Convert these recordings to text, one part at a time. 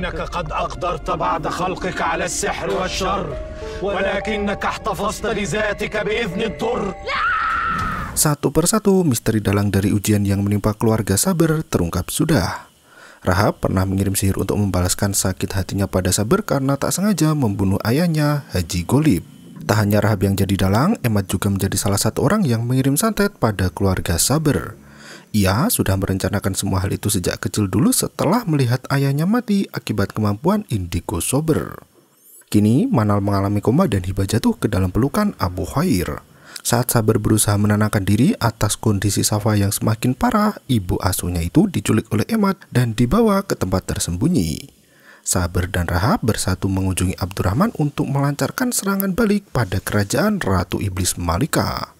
إنك قد أقدرت بعد خلقك على السحر والشر ولكنك احتفظت لذاتك بإذن الضر Satu persatu misteri dalang dari ujian yang menimpa keluarga Saber terungkap sudah. Rahab pernah mengirim sihir untuk membalaskan sakit hatinya pada Saber karena tak sengaja membunuh ayahnya, Haji Golib. Tak hanya Rahab yang jadi dalang, Emad juga menjadi salah satu orang yang mengirim santet pada keluarga Saber. Ia sudah merencanakan semua hal itu sejak kecil dulu setelah melihat ayahnya mati akibat kemampuan indigo sober. Kini, Manal mengalami koma dan hibah jatuh ke dalam pelukan Abu Khair. Saat Saber berusaha menenangkan diri atas kondisi Safa yang semakin parah, ibu asuhnya itu diculik oleh Emad dan dibawa ke tempat tersembunyi. Saber dan Rahab bersatu mengunjungi Abdurrahman untuk melancarkan serangan balik pada kerajaan Ratu Iblis Malika.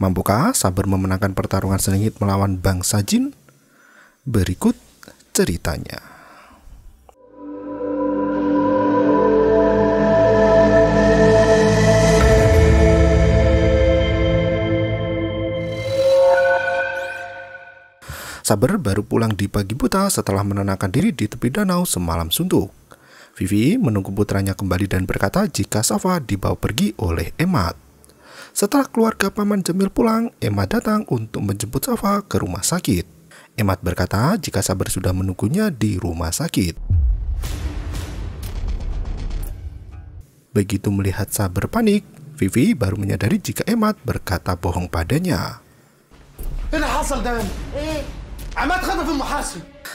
Mampukah sabar memenangkan pertarungan sengit melawan bangsa jin? Berikut ceritanya. Sabar baru pulang di pagi buta setelah menenangkan diri di tepi danau semalam suntuk. Vivi menunggu putranya kembali dan berkata jika Safa dibawa pergi oleh Emat. Setelah keluarga paman Jamil pulang, Emma datang untuk menjemput Safa ke rumah sakit. Emad berkata jika Sabar sudah menunggunya di rumah sakit. Begitu melihat Sabar panik, Vivi baru menyadari jika Emad berkata bohong padanya. Eh,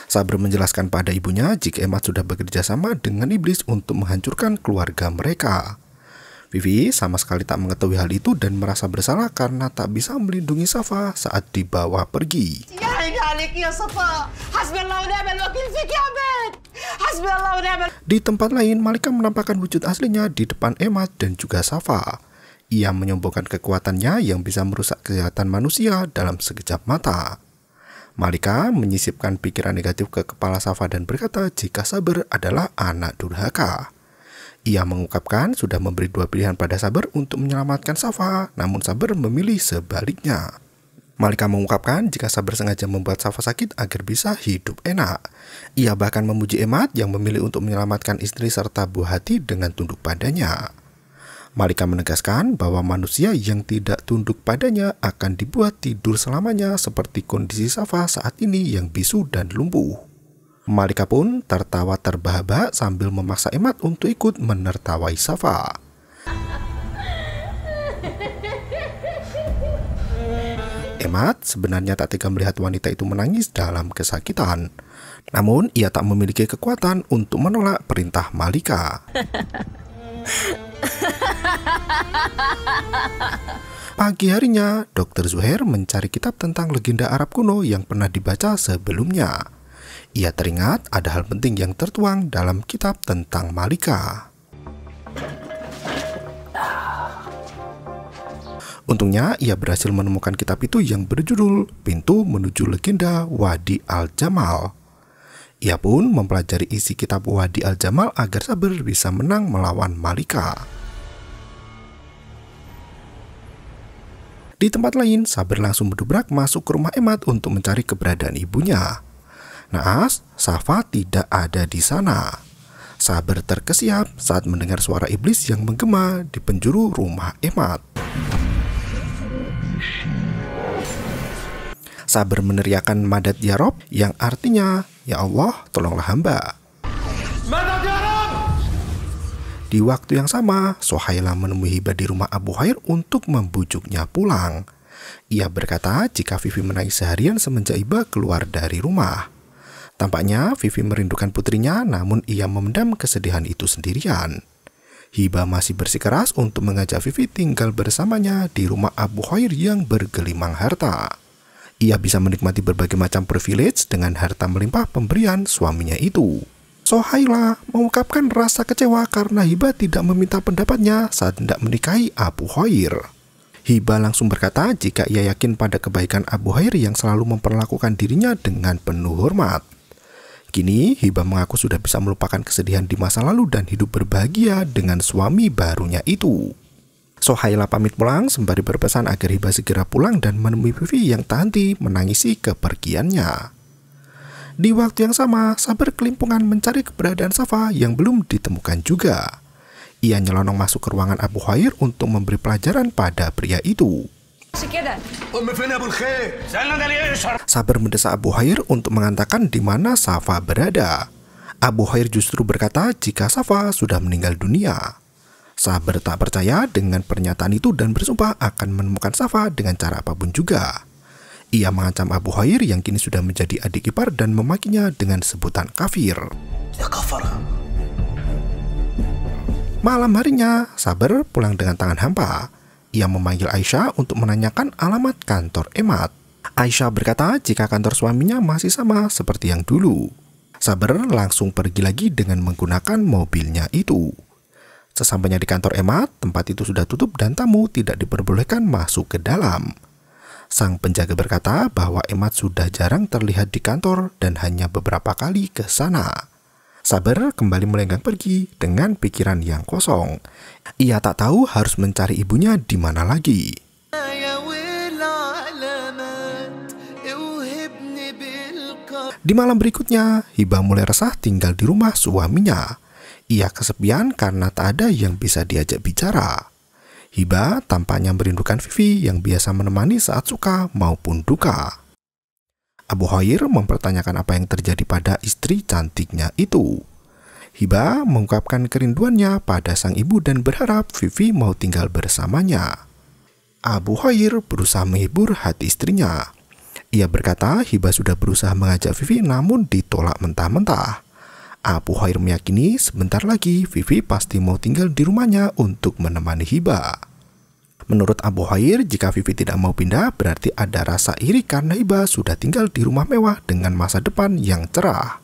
Sabar menjelaskan pada ibunya jika Emad sudah bekerja sama dengan iblis untuk menghancurkan keluarga mereka. Vivi sama sekali tak mengetahui hal itu dan merasa bersalah karena tak bisa melindungi Safa saat dibawa pergi. Di tempat lain, Malika menampakkan wujud aslinya di depan Emma dan juga Safa. Ia menyombongkan kekuatannya yang bisa merusak kesehatan manusia dalam sekejap mata. Malika menyisipkan pikiran negatif ke kepala Safa dan berkata jika Saber adalah anak durhaka. Ia mengungkapkan sudah memberi dua pilihan pada Saber untuk menyelamatkan Safa, namun Saber memilih sebaliknya. Malika mengungkapkan jika Saber sengaja membuat Safa sakit agar bisa hidup enak. Ia bahkan memuji Emat yang memilih untuk menyelamatkan istri serta buah hati dengan tunduk padanya. Malika menegaskan bahwa manusia yang tidak tunduk padanya akan dibuat tidur selamanya seperti kondisi Safa saat ini yang bisu dan lumpuh. Malika pun tertawa terbahak-bahak sambil memaksa Emat untuk ikut menertawai Safa. Emat sebenarnya tak tega melihat wanita itu menangis dalam kesakitan. Namun, ia tak memiliki kekuatan untuk menolak perintah Malika. Pagi harinya, Dr. Zuhair mencari kitab tentang legenda Arab kuno yang pernah dibaca sebelumnya. Ia teringat ada hal penting yang tertuang dalam kitab tentang Malika. Untungnya ia berhasil menemukan kitab itu yang berjudul Pintu Menuju Legenda Wadi Al-Jamal. Ia pun mempelajari isi kitab Wadi Al-Jamal agar Sabir bisa menang melawan Malika. Di tempat lain, Sabir langsung mendobrak masuk ke rumah Emat untuk mencari keberadaan ibunya. Naas, Safa tidak ada di sana. Saber terkesiap saat mendengar suara iblis yang menggema di penjuru rumah Emat. Saber meneriakan Madat ya Rob yang artinya, Ya Allah, tolonglah hamba. Ya di waktu yang sama, Sohaila menemui Hiba di rumah Abu Hair untuk membujuknya pulang. Ia berkata jika Vivi menangis seharian semenjak Iba keluar dari rumah. Tampaknya Vivi merindukan putrinya, namun ia memendam kesedihan itu sendirian. Hiba masih bersikeras untuk mengajak Vivi tinggal bersamanya di rumah Abu Khair yang bergelimang harta. Ia bisa menikmati berbagai macam privilege dengan harta melimpah pemberian suaminya itu. Sohaila mengungkapkan rasa kecewa karena Hiba tidak meminta pendapatnya saat hendak menikahi Abu Khair. Hiba langsung berkata jika ia yakin pada kebaikan Abu Khair yang selalu memperlakukan dirinya dengan penuh hormat. Kini, Hiba mengaku sudah bisa melupakan kesedihan di masa lalu dan hidup berbahagia dengan suami barunya itu. Sohaila pamit pulang sembari berpesan agar Hiba segera pulang dan menemui Vivi yang tanti menangisi kepergiannya. Di waktu yang sama, Sabar kelimpungan mencari keberadaan Safa yang belum ditemukan juga. Ia nyelonong masuk ke ruangan Abu Khair untuk memberi pelajaran pada pria itu. Sabar mendesak Abu Hair untuk mengatakan di mana Safa berada. Abu Hair justru berkata jika Safa sudah meninggal dunia. Sabar tak percaya dengan pernyataan itu dan bersumpah akan menemukan Safa dengan cara apapun juga. Ia mengancam Abu Hair yang kini sudah menjadi adik ipar dan memakinya dengan sebutan kafir. Ya kafir. Malam harinya, Sabar pulang dengan tangan hampa ia memanggil Aisyah untuk menanyakan alamat kantor Emat. Aisyah berkata jika kantor suaminya masih sama seperti yang dulu. Saber langsung pergi lagi dengan menggunakan mobilnya itu. Sesampainya di kantor Emat, tempat itu sudah tutup dan tamu tidak diperbolehkan masuk ke dalam. Sang penjaga berkata bahwa Emat sudah jarang terlihat di kantor dan hanya beberapa kali ke sana. Saber kembali melenggang pergi dengan pikiran yang kosong ia tak tahu harus mencari ibunya di mana lagi. Di malam berikutnya, Hiba mulai resah tinggal di rumah suaminya. Ia kesepian karena tak ada yang bisa diajak bicara. Hiba tampaknya merindukan Vivi yang biasa menemani saat suka maupun duka. Abu Hoir mempertanyakan apa yang terjadi pada istri cantiknya itu. Hiba mengungkapkan kerinduannya pada sang ibu dan berharap Vivi mau tinggal bersamanya. Abu Hoir berusaha menghibur hati istrinya. Ia berkata Hiba sudah berusaha mengajak Vivi namun ditolak mentah-mentah. Abu Hoir meyakini sebentar lagi Vivi pasti mau tinggal di rumahnya untuk menemani Hiba. Menurut Abu Hoir, jika Vivi tidak mau pindah berarti ada rasa iri karena Hiba sudah tinggal di rumah mewah dengan masa depan yang cerah.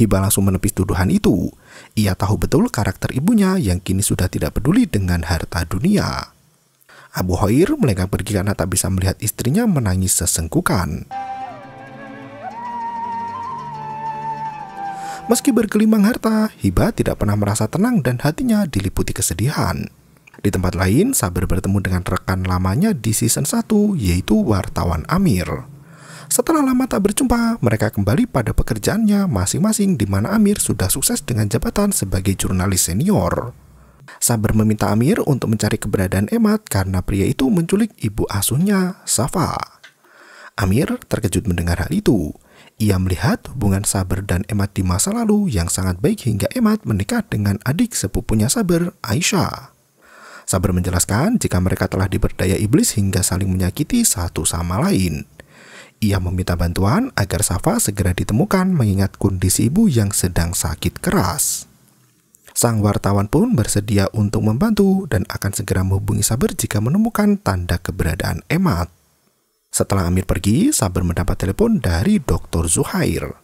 Hiba langsung menepis tuduhan itu. Ia tahu betul karakter ibunya yang kini sudah tidak peduli dengan harta dunia. Abu Hoir melenggang pergi karena tak bisa melihat istrinya menangis sesengkukan. Meski bergelimang harta, Hiba tidak pernah merasa tenang dan hatinya diliputi kesedihan. Di tempat lain, Sabar bertemu dengan rekan lamanya di season 1, yaitu wartawan Amir. Setelah lama tak berjumpa, mereka kembali pada pekerjaannya masing-masing di mana Amir sudah sukses dengan jabatan sebagai jurnalis senior. Saber meminta Amir untuk mencari keberadaan Emad karena pria itu menculik ibu asuhnya, Safa. Amir terkejut mendengar hal itu. Ia melihat hubungan Saber dan Emad di masa lalu yang sangat baik hingga Emad menikah dengan adik sepupunya Saber, Aisyah. Saber menjelaskan jika mereka telah diberdaya iblis hingga saling menyakiti satu sama lain. Ia meminta bantuan agar Safa segera ditemukan mengingat kondisi ibu yang sedang sakit keras. Sang wartawan pun bersedia untuk membantu dan akan segera menghubungi Saber jika menemukan tanda keberadaan Emat. Setelah Amir pergi, Saber mendapat telepon dari Dr. Zuhair.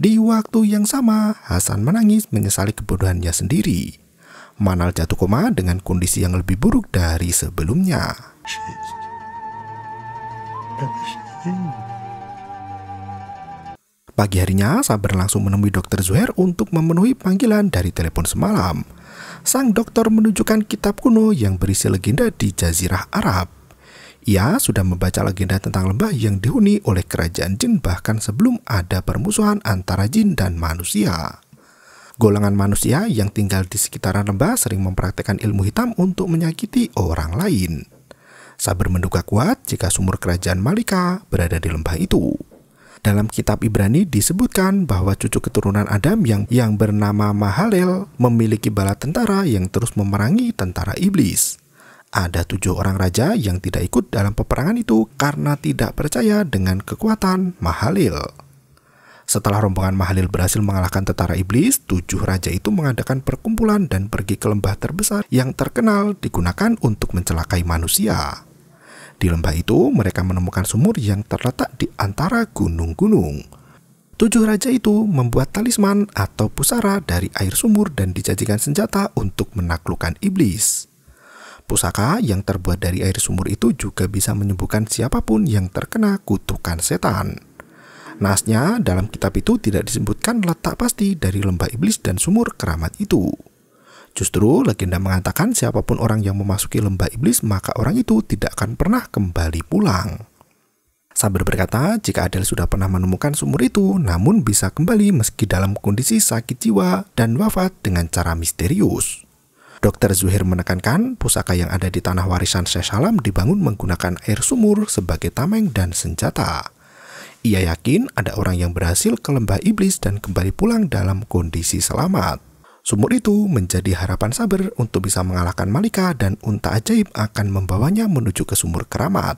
Di waktu yang sama, Hasan menangis menyesali kebodohannya sendiri. Manal jatuh koma dengan kondisi yang lebih buruk dari sebelumnya. Pagi harinya, Sabar langsung menemui Dokter Zuhair untuk memenuhi panggilan dari telepon semalam. Sang dokter menunjukkan kitab kuno yang berisi legenda di Jazirah Arab. Ia sudah membaca legenda tentang lembah yang dihuni oleh kerajaan jin bahkan sebelum ada permusuhan antara jin dan manusia. Golongan manusia yang tinggal di sekitaran lembah sering mempraktekkan ilmu hitam untuk menyakiti orang lain. Sabar menduga kuat jika sumur kerajaan Malika berada di lembah itu. Dalam kitab Ibrani disebutkan bahwa cucu keturunan Adam yang yang bernama Mahalel memiliki bala tentara yang terus memerangi tentara iblis. Ada tujuh orang raja yang tidak ikut dalam peperangan itu karena tidak percaya dengan kekuatan Mahalil. Setelah rombongan Mahalil berhasil mengalahkan tentara iblis, tujuh raja itu mengadakan perkumpulan dan pergi ke lembah terbesar yang terkenal digunakan untuk mencelakai manusia. Di lembah itu, mereka menemukan sumur yang terletak di antara gunung-gunung. Tujuh raja itu membuat talisman atau pusara dari air sumur dan dijadikan senjata untuk menaklukkan iblis. Pusaka yang terbuat dari air sumur itu juga bisa menyembuhkan siapapun yang terkena kutukan setan. Nasnya dalam kitab itu tidak disebutkan letak pasti dari lembah iblis dan sumur keramat itu. Justru legenda mengatakan siapapun orang yang memasuki lembah iblis maka orang itu tidak akan pernah kembali pulang. Sambil berkata, jika Adel sudah pernah menemukan sumur itu, namun bisa kembali meski dalam kondisi sakit jiwa dan wafat dengan cara misterius. Dr. Zuhir menekankan, pusaka yang ada di tanah warisan Syekh Salam dibangun menggunakan air sumur sebagai tameng dan senjata. Ia yakin ada orang yang berhasil ke lembah iblis dan kembali pulang dalam kondisi selamat. Sumur itu menjadi harapan Saber untuk bisa mengalahkan Malika dan unta ajaib akan membawanya menuju ke sumur keramat.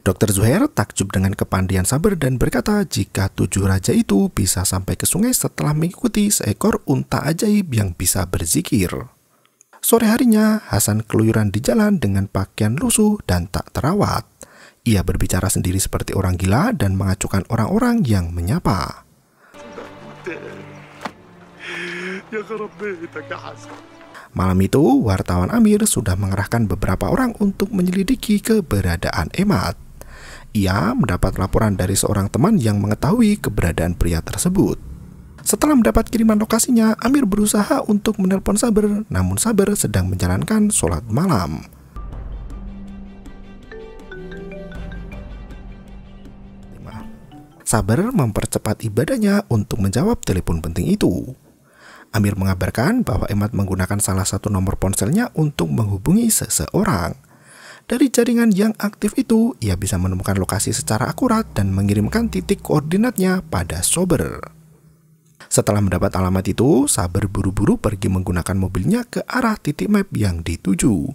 Dokter Zuhair takjub dengan kepandian Saber dan berkata jika tujuh raja itu bisa sampai ke sungai setelah mengikuti seekor unta ajaib yang bisa berzikir. Sore harinya, Hasan keluyuran di jalan dengan pakaian lusuh dan tak terawat. Ia berbicara sendiri seperti orang gila dan mengacukan orang-orang yang menyapa. Ya malam itu, wartawan Amir sudah mengerahkan beberapa orang untuk menyelidiki keberadaan Emad. Ia mendapat laporan dari seorang teman yang mengetahui keberadaan pria tersebut. Setelah mendapat kiriman lokasinya, Amir berusaha untuk menelpon Saber, namun Saber sedang menjalankan sholat malam. Sabar mempercepat ibadahnya untuk menjawab telepon penting itu. Amir mengabarkan bahwa Emad menggunakan salah satu nomor ponselnya untuk menghubungi seseorang. Dari jaringan yang aktif itu, ia bisa menemukan lokasi secara akurat dan mengirimkan titik koordinatnya pada Sober. Setelah mendapat alamat itu, Saber buru-buru pergi menggunakan mobilnya ke arah titik map yang dituju.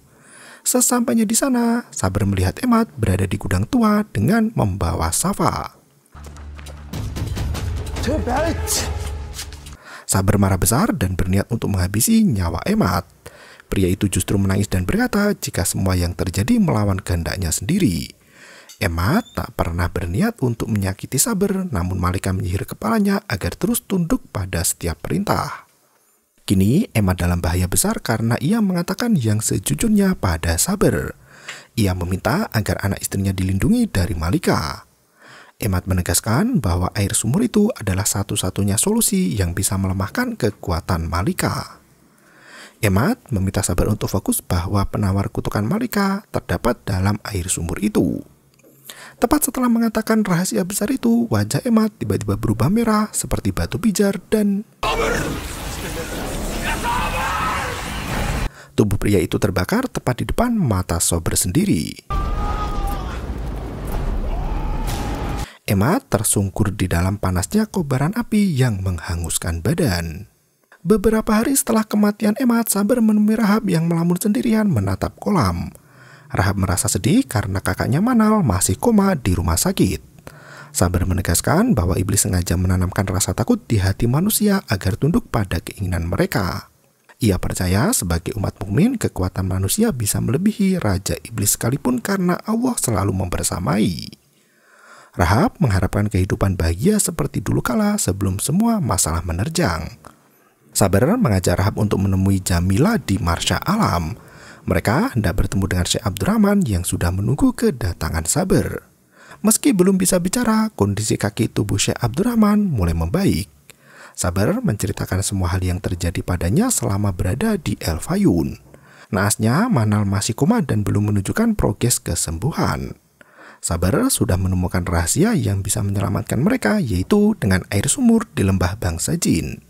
Sesampainya di sana, Saber melihat Emad berada di gudang tua dengan membawa Safa. Saber marah besar dan berniat untuk menghabisi nyawa Emat. Pria itu justru menangis dan berkata jika semua yang terjadi melawan kehendaknya sendiri. Emat tak pernah berniat untuk menyakiti Saber, namun Malika menyihir kepalanya agar terus tunduk pada setiap perintah. Kini, Emat dalam bahaya besar karena ia mengatakan yang sejujurnya pada Saber. Ia meminta agar anak istrinya dilindungi dari Malika. Emat menegaskan bahwa air sumur itu adalah satu-satunya solusi yang bisa melemahkan kekuatan Malika. Emat meminta sabar untuk fokus bahwa penawar kutukan Malika terdapat dalam air sumur itu. Tepat setelah mengatakan rahasia besar itu, wajah Emat tiba-tiba berubah merah seperti batu pijar dan... Tubuh pria itu terbakar tepat di depan mata Sober sendiri. Emma tersungkur di dalam panasnya kobaran api yang menghanguskan badan. Beberapa hari setelah kematian Emma, Saber menemui Rahab yang melamun sendirian menatap kolam. Rahab merasa sedih karena kakaknya Manal masih koma di rumah sakit. Saber menegaskan bahwa iblis sengaja menanamkan rasa takut di hati manusia agar tunduk pada keinginan mereka. Ia percaya sebagai umat mukmin kekuatan manusia bisa melebihi raja iblis sekalipun karena Allah selalu membersamai. Rahab mengharapkan kehidupan bahagia seperti dulu kala sebelum semua masalah menerjang. Sabar mengajar Rahab untuk menemui Jamila di marsha Alam. Mereka hendak bertemu dengan Syekh Abdurrahman yang sudah menunggu kedatangan Sabar. Meski belum bisa bicara, kondisi kaki tubuh Syekh Abdurrahman mulai membaik. Sabar menceritakan semua hal yang terjadi padanya selama berada di El Fayun. Naasnya, Manal masih koma dan belum menunjukkan progres kesembuhan. Sabar sudah menemukan rahasia yang bisa menyelamatkan mereka, yaitu dengan air sumur di lembah bangsa jin.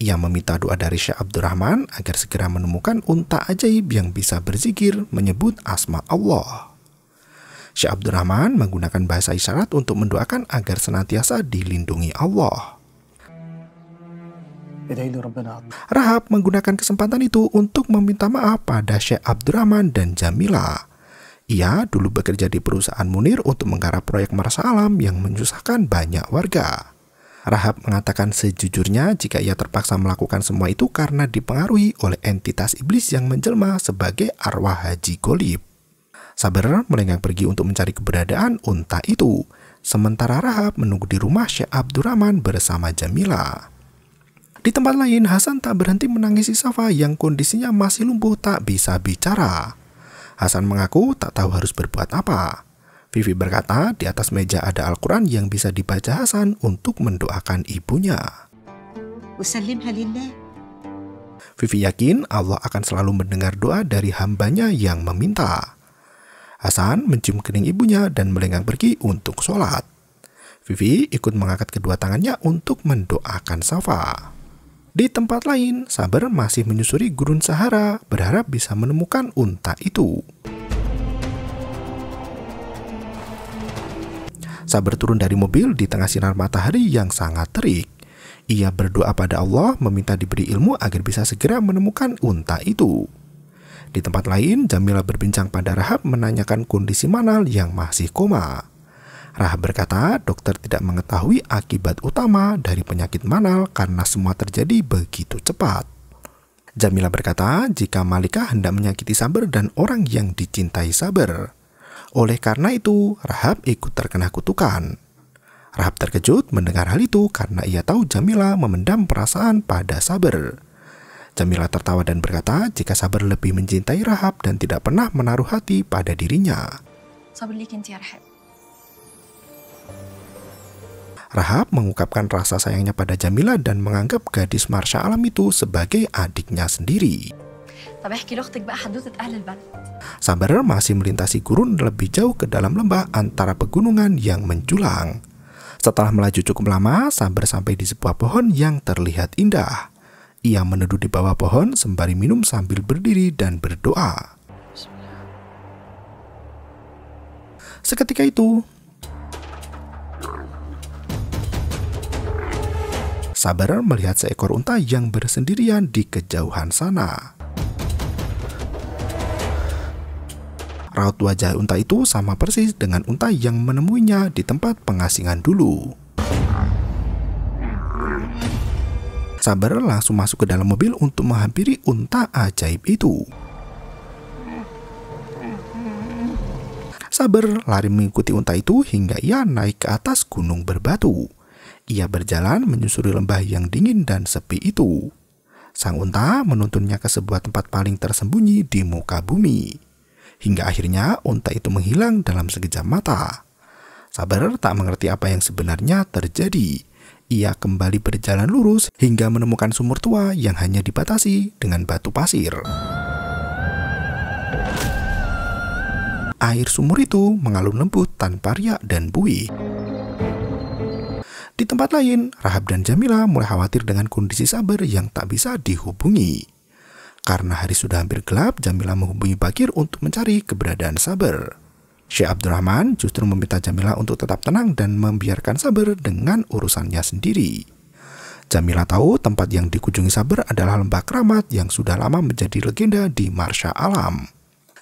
Ia meminta doa dari Syekh Abdurrahman agar segera menemukan unta ajaib yang bisa berzikir menyebut asma Allah. Syekh Abdurrahman menggunakan bahasa isyarat untuk mendoakan agar senantiasa dilindungi Allah. Rahab menggunakan kesempatan itu untuk meminta maaf pada Syekh Abdurrahman dan Jamila. Ia dulu bekerja di perusahaan Munir untuk menggarap proyek Mars Alam yang menyusahkan banyak warga. Rahab mengatakan sejujurnya jika ia terpaksa melakukan semua itu karena dipengaruhi oleh entitas iblis yang menjelma sebagai arwah Haji Golib. Saber melenggang pergi untuk mencari keberadaan unta itu, sementara Rahab menunggu di rumah Syekh Abdurrahman bersama Jamila. Di tempat lain, Hasan tak berhenti menangisi Safa yang kondisinya masih lumpuh tak bisa bicara. Hasan mengaku tak tahu harus berbuat apa. Vivi berkata, di atas meja ada Al-Quran yang bisa dibaca Hasan untuk mendoakan ibunya. Vivi yakin Allah akan selalu mendengar doa dari hambanya yang meminta. Hasan mencium kening ibunya dan melenggang pergi untuk sholat. Vivi ikut mengangkat kedua tangannya untuk mendoakan Safa. Di tempat lain, Saber masih menyusuri gurun Sahara, berharap bisa menemukan unta itu. Saber turun dari mobil di tengah sinar matahari yang sangat terik. Ia berdoa pada Allah meminta diberi ilmu agar bisa segera menemukan unta itu. Di tempat lain, Jamila berbincang pada Rahab menanyakan kondisi Manal yang masih koma. Rahab berkata, dokter tidak mengetahui akibat utama dari penyakit Manal karena semua terjadi begitu cepat. Jamila berkata, jika Malika hendak menyakiti Saber dan orang yang dicintai Saber. Oleh karena itu, Rahab ikut terkena kutukan. Rahab terkejut mendengar hal itu karena ia tahu Jamila memendam perasaan pada Saber. Jamila tertawa dan berkata jika Saber lebih mencintai Rahab dan tidak pernah menaruh hati pada dirinya. Saber Rahab. Rahab mengungkapkan rasa sayangnya pada Jamila dan menganggap gadis Marsha Alam itu sebagai adiknya sendiri. Sambar masih melintasi gurun lebih jauh ke dalam lembah antara pegunungan yang menjulang. Setelah melaju cukup lama, Sambar sampai di sebuah pohon yang terlihat indah. Ia meneduh di bawah pohon sembari minum sambil berdiri dan berdoa. Seketika itu, sabar melihat seekor unta yang bersendirian di kejauhan sana. Raut wajah unta itu sama persis dengan unta yang menemuinya di tempat pengasingan dulu. Sabar langsung masuk ke dalam mobil untuk menghampiri unta ajaib itu. Sabar lari mengikuti unta itu hingga ia naik ke atas gunung berbatu. Ia berjalan menyusuri lembah yang dingin dan sepi itu. Sang unta menuntunnya ke sebuah tempat paling tersembunyi di muka bumi. Hingga akhirnya unta itu menghilang dalam sekejap mata. Sabar tak mengerti apa yang sebenarnya terjadi. Ia kembali berjalan lurus hingga menemukan sumur tua yang hanya dibatasi dengan batu pasir. Air sumur itu mengalun lembut tanpa riak dan buih. Di tempat lain, Rahab dan Jamila mulai khawatir dengan kondisi Sabar yang tak bisa dihubungi. Karena hari sudah hampir gelap, Jamila menghubungi Bakir untuk mencari keberadaan Sabar. Syekh Abdurrahman justru meminta Jamila untuk tetap tenang dan membiarkan Sabar dengan urusannya sendiri. Jamila tahu tempat yang dikunjungi Sabar adalah lembah keramat yang sudah lama menjadi legenda di Marsha Alam.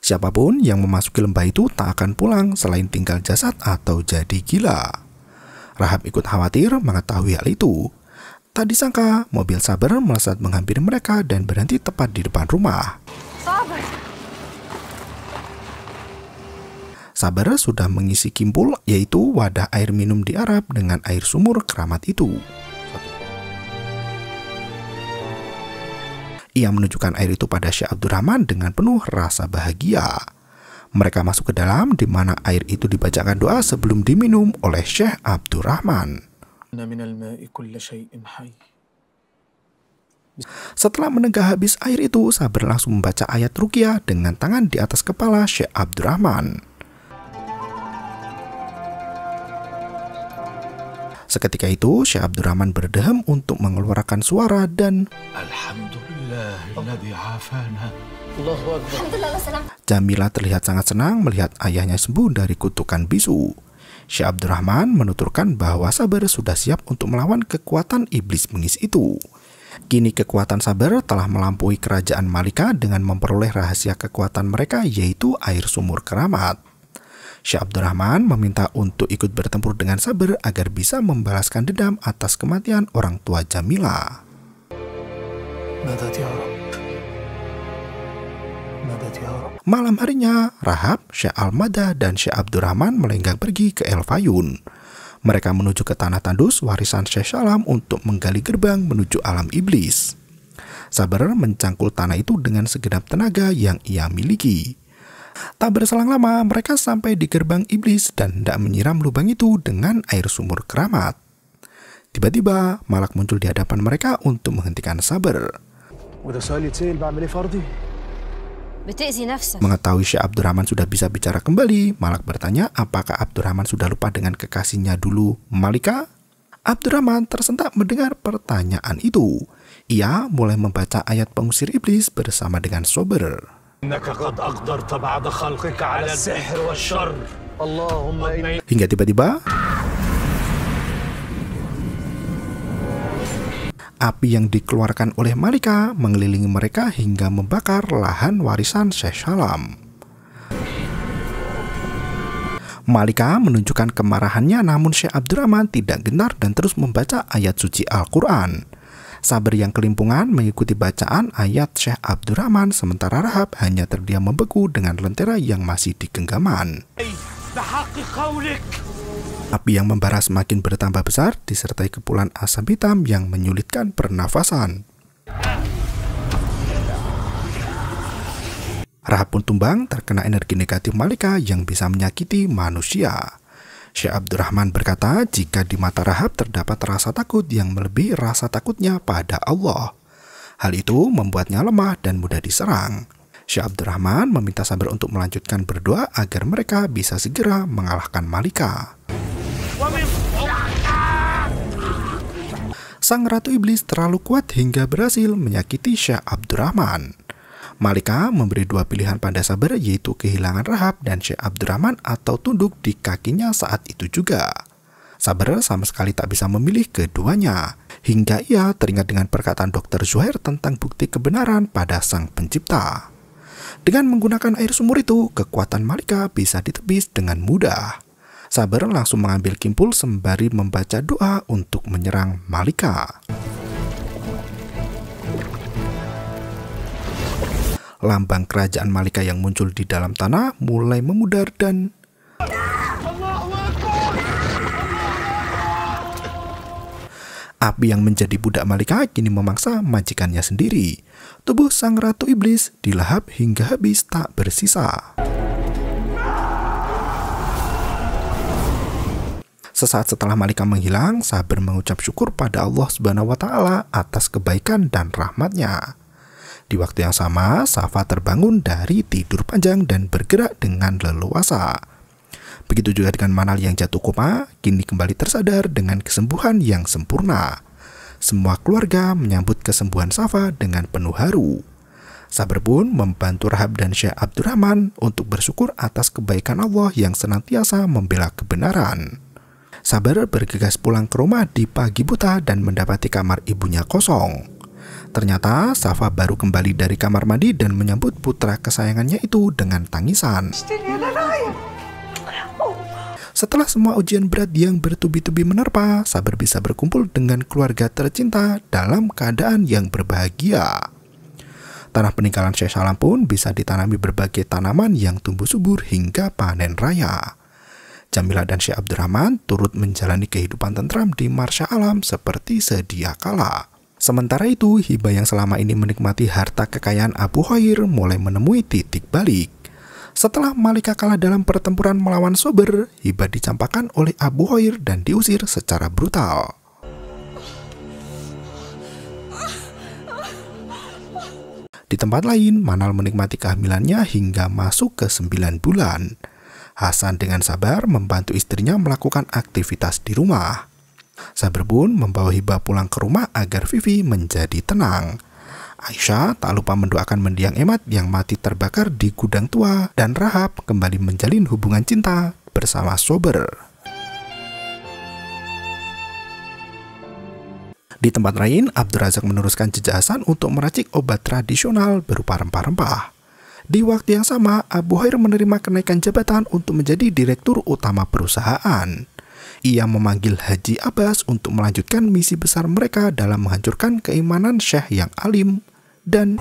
Siapapun yang memasuki lembah itu tak akan pulang selain tinggal jasad atau jadi gila. Rahab ikut khawatir mengetahui hal itu. Tak disangka, mobil Saber melesat menghampiri mereka dan berhenti tepat di depan rumah. Saber sudah mengisi kimpul, yaitu wadah air minum di Arab dengan air sumur keramat itu. Ia menunjukkan air itu pada Syekh Abdurrahman dengan penuh rasa bahagia. Mereka masuk ke dalam di mana air itu dibacakan doa sebelum diminum oleh Syekh Abdurrahman. Setelah menegah habis air itu, Sabar langsung membaca ayat rukyah dengan tangan di atas kepala Syekh Abdurrahman. Seketika itu, Syekh Abdurrahman berdehem untuk mengeluarkan suara dan Alhamdulillah. Jamila terlihat sangat senang melihat ayahnya sembuh dari kutukan bisu. Syekh Abdurrahman menuturkan bahwa Sabar sudah siap untuk melawan kekuatan iblis mengis itu. Kini kekuatan Sabar telah melampaui kerajaan Malika dengan memperoleh rahasia kekuatan mereka yaitu air sumur keramat. Syekh Abdurrahman meminta untuk ikut bertempur dengan Sabar agar bisa membalaskan dendam atas kematian orang tua Jamila ya, ya Malam harinya, Rahab, Syekh Al-Mada, dan Syekh Abdurrahman melenggang pergi ke El Fayun. Mereka menuju ke tanah tandus warisan Syekh Salam untuk menggali gerbang menuju alam iblis. Sabar mencangkul tanah itu dengan segenap tenaga yang ia miliki. Tak berselang lama, mereka sampai di gerbang iblis dan tidak menyiram lubang itu dengan air sumur keramat. Tiba-tiba, malak muncul di hadapan mereka untuk menghentikan Sabar. Udah soal يتسأل بعمل ايه nafsu. Mengetahui Syekh Abdurrahman sudah bisa bicara kembali, Malak bertanya apakah Abdurrahman sudah lupa dengan kekasihnya dulu, Malika? Abdurrahman tersentak mendengar pertanyaan itu. Ia mulai membaca ayat pengusir iblis bersama dengan sober. Hingga tiba-tiba Api yang dikeluarkan oleh Malika mengelilingi mereka hingga membakar lahan warisan Syekh Salam. Malika menunjukkan kemarahannya namun Syekh Abdurrahman tidak gentar dan terus membaca ayat suci Al-Quran. Sabar yang kelimpungan mengikuti bacaan ayat Syekh Abdurrahman sementara Rahab hanya terdiam membeku dengan lentera yang masih di api yang membara semakin bertambah besar disertai kepulan asap hitam yang menyulitkan pernafasan. Rahab pun tumbang terkena energi negatif malika yang bisa menyakiti manusia. Syekh Abdurrahman berkata, jika di mata Rahab terdapat rasa takut yang melebihi rasa takutnya pada Allah. Hal itu membuatnya lemah dan mudah diserang. Syekh Abdurrahman meminta sabar untuk melanjutkan berdoa agar mereka bisa segera mengalahkan Malika. Sang Ratu Iblis terlalu kuat hingga berhasil menyakiti Syah Abdurrahman. Malika memberi dua pilihan pada Saber yaitu kehilangan Rahab dan Syekh Abdurrahman atau tunduk di kakinya saat itu juga. Saber sama sekali tak bisa memilih keduanya, hingga ia teringat dengan perkataan Dr. Zuhair tentang bukti kebenaran pada sang pencipta. Dengan menggunakan air sumur itu, kekuatan Malika bisa ditebis dengan mudah. Saber langsung mengambil kimpul sembari membaca doa untuk menyerang Malika. Lambang kerajaan Malika yang muncul di dalam tanah mulai memudar dan Api yang menjadi budak Malika kini memaksa majikannya sendiri. Tubuh sang ratu iblis dilahap hingga habis tak bersisa. Sesaat setelah malaikat menghilang, Sabar mengucap syukur pada Allah Subhanahu wa taala atas kebaikan dan rahmatnya. Di waktu yang sama, Safa terbangun dari tidur panjang dan bergerak dengan leluasa. Begitu juga dengan Manal yang jatuh koma, kini kembali tersadar dengan kesembuhan yang sempurna. Semua keluarga menyambut kesembuhan Safa dengan penuh haru. Sabar pun membantu Rahab dan Syekh Abdurrahman untuk bersyukur atas kebaikan Allah yang senantiasa membela kebenaran. Sabar bergegas pulang ke rumah di pagi buta dan mendapati kamar ibunya kosong. Ternyata Safa baru kembali dari kamar mandi dan menyambut putra kesayangannya itu dengan tangisan. Setelah semua ujian berat yang bertubi-tubi menerpa, Sabar bisa berkumpul dengan keluarga tercinta dalam keadaan yang berbahagia. Tanah peninggalan Syekh Salam pun bisa ditanami berbagai tanaman yang tumbuh subur hingga panen raya. Jamila dan Syekh Abdurrahman turut menjalani kehidupan tentram di Marsya Alam seperti sedia kala. Sementara itu, Hiba yang selama ini menikmati harta kekayaan Abu Khair mulai menemui titik balik. Setelah Malika kalah dalam pertempuran melawan Sober, Hiba dicampakkan oleh Abu Hoir dan diusir secara brutal. Di tempat lain, Manal menikmati kehamilannya hingga masuk ke sembilan bulan. Hasan dengan sabar membantu istrinya melakukan aktivitas di rumah. Sabar pun membawa Hiba pulang ke rumah agar Vivi menjadi tenang. Aisyah tak lupa mendoakan mendiang Emat yang mati terbakar di gudang tua dan Rahab kembali menjalin hubungan cinta bersama Sober. Di tempat lain, Abdurazak meneruskan jejak Hasan untuk meracik obat tradisional berupa rempah-rempah. Di waktu yang sama, Abu Hoir menerima kenaikan jabatan untuk menjadi direktur utama perusahaan. Ia memanggil Haji Abbas untuk melanjutkan misi besar mereka dalam menghancurkan keimanan Syekh yang alim dan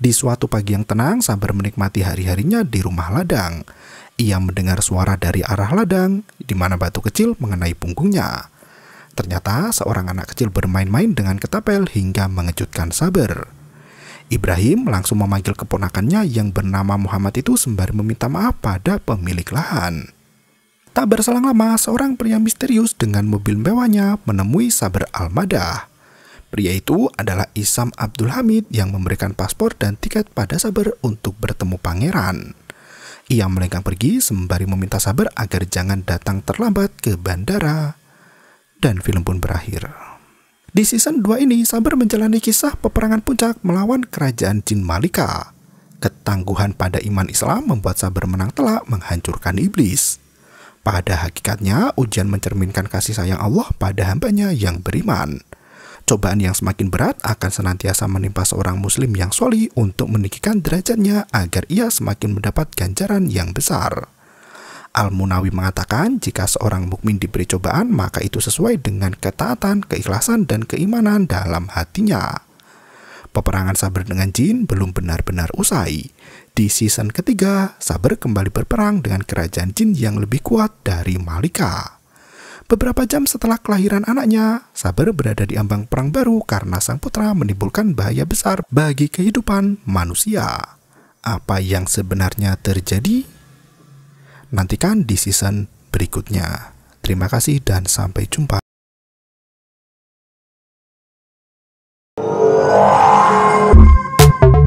di suatu pagi yang tenang, Sabar menikmati hari-harinya di rumah ladang. Ia mendengar suara dari arah ladang, di mana batu kecil mengenai punggungnya. Ternyata seorang anak kecil bermain-main dengan ketapel hingga mengejutkan Sabar. Ibrahim langsung memanggil keponakannya yang bernama Muhammad itu sembari meminta maaf pada pemilik lahan. Tak berselang lama, seorang pria misterius dengan mobil mewahnya menemui Sabar Almada. Pria itu adalah Isam Abdul Hamid yang memberikan paspor dan tiket pada Saber untuk bertemu pangeran. Ia melenggang pergi sembari meminta Saber agar jangan datang terlambat ke bandara. Dan film pun berakhir. Di season 2 ini, Saber menjalani kisah peperangan puncak melawan kerajaan Jin Malika. Ketangguhan pada iman Islam membuat Saber menang telak menghancurkan iblis. Pada hakikatnya, ujian mencerminkan kasih sayang Allah pada hambanya yang beriman. Cobaan yang semakin berat akan senantiasa menimpa seorang muslim yang soli untuk meninggikan derajatnya agar ia semakin mendapat ganjaran yang besar. Al-Munawi mengatakan, jika seorang mukmin diberi cobaan, maka itu sesuai dengan ketaatan, keikhlasan, dan keimanan dalam hatinya. Peperangan Sabar dengan jin belum benar-benar usai. Di season ketiga, Sabar kembali berperang dengan kerajaan jin yang lebih kuat dari Malika. Beberapa jam setelah kelahiran anaknya, Sabar berada di ambang perang baru karena sang putra menimbulkan bahaya besar bagi kehidupan manusia. Apa yang sebenarnya terjadi? nantikan di season berikutnya. Terima kasih dan sampai jumpa.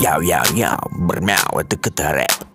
Yow, yow, yow, bermau itu